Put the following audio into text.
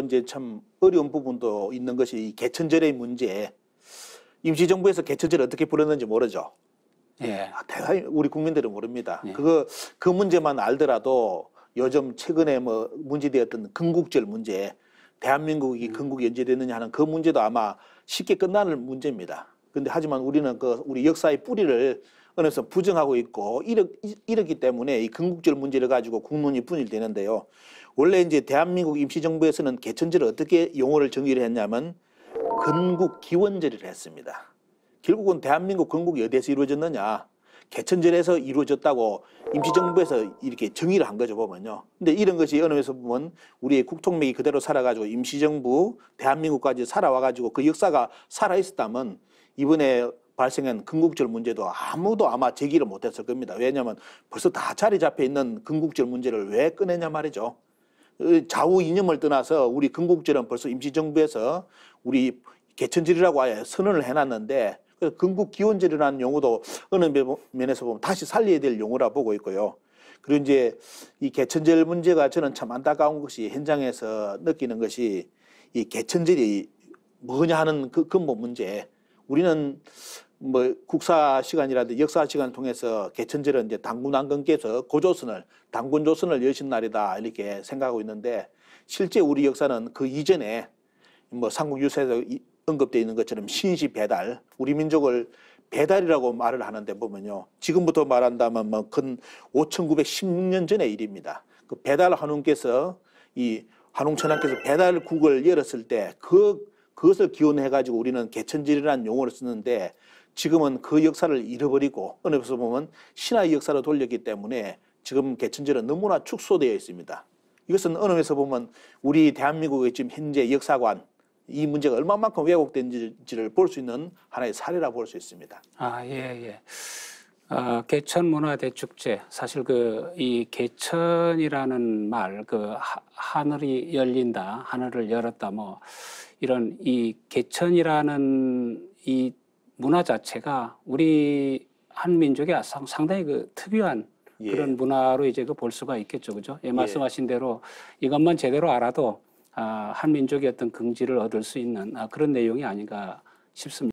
이제 참 어려운 부분도 있는 것이 이 개천절의 문제. 임시정부에서 개천절 어떻게 부렸는지 모르죠. 예. 아, 대단히 우리 국민들은 모릅니다. 예. 그거 그 문제만 알더라도 요즘 최근에 뭐 문제되었던 근국절 문제, 대한민국이 근국 음. 연재되느냐 하는 그 문제도 아마 쉽게 끝나는 문제입니다. 근데 하지만 우리는 그 우리 역사의 뿌리를 어느새 부정하고 있고 이렇, 기 때문에 이근국절 문제를 가지고 국론이 분열되는데요. 원래 이제 대한민국 임시정부에서는 개천절을 어떻게 용어를 정의를 했냐면 근국기원절이 했습니다. 결국은 대한민국 건국이 어디에서 이루어졌느냐. 개천절에서 이루어졌다고 임시정부에서 이렇게 정의를 한 거죠 보면요. 근데 이런 것이 어느 면에서 보면 우리의 국통맥이 그대로 살아가지고 임시정부 대한민국까지 살아와가지고 그 역사가 살아있었다면 이번에 발생한 근국절 문제도 아무도 아마 제기를 못했을 겁니다. 왜냐하면 벌써 다 자리 잡혀 있는 근국절 문제를 왜 꺼내냐 말이죠. 그 좌우 이념을 떠나서 우리 근국절은 벌써 임시정부에서 우리 개천절이라고 아예 선언을 해놨는데 근국 기원절이라는 용어도 어느 면에서 보면 다시 살려야 될 용어라 보고 있고요. 그리고 이제 이 개천절 문제가 저는 참 안타까운 것이 현장에서 느끼는 것이 이 개천절이 뭐냐 하는 그 근본 문제. 우리는 뭐 국사 시간이라든지 역사 시간을 통해서 개천절은 이제 당군 왕건께서 고조선을 당군 조선을 여신 날이다 이렇게 생각하고 있는데 실제 우리 역사는 그 이전에 뭐 삼국 유사에서 언급되어 있는 것처럼 신시 배달 우리 민족을 배달이라고 말을 하는데 보면요 지금부터 말한다면 뭐근 5,916년 전의 일입니다. 그 배달 한웅께서 이 한웅천왕께서 배달국을 열었을 때 그 그것을 기원해 가지고 우리는 개천절이라는 용어를 쓰는데 지금은 그 역사를 잃어버리고 어느에서 보면 신화의 역사로 돌렸기 때문에 지금 개천절은 너무나 축소되어 있습니다. 이것은 어느 면에서 보면 우리 대한민국의 지금 현재 역사관 이 문제가 얼마만큼 왜곡된지를 볼 수 있는 하나의 사례라 볼 수 있습니다. 아, 예, 예. 어, 개천 문화대축제 사실 그 이 개천이라는 말 그 하늘이 열린다 하늘을 열었다 뭐 이런 이 개천이라는 이 문화 자체가 우리 한민족의 상당히 그 특유한 예. 그런 문화로 이제 그 볼 수가 있겠죠, 그죠? 예, 예, 말씀하신 대로 이것만 제대로 알아도 아, 한민족의 어떤 긍지를 얻을 수 있는 아, 그런 내용이 아닌가 싶습니다.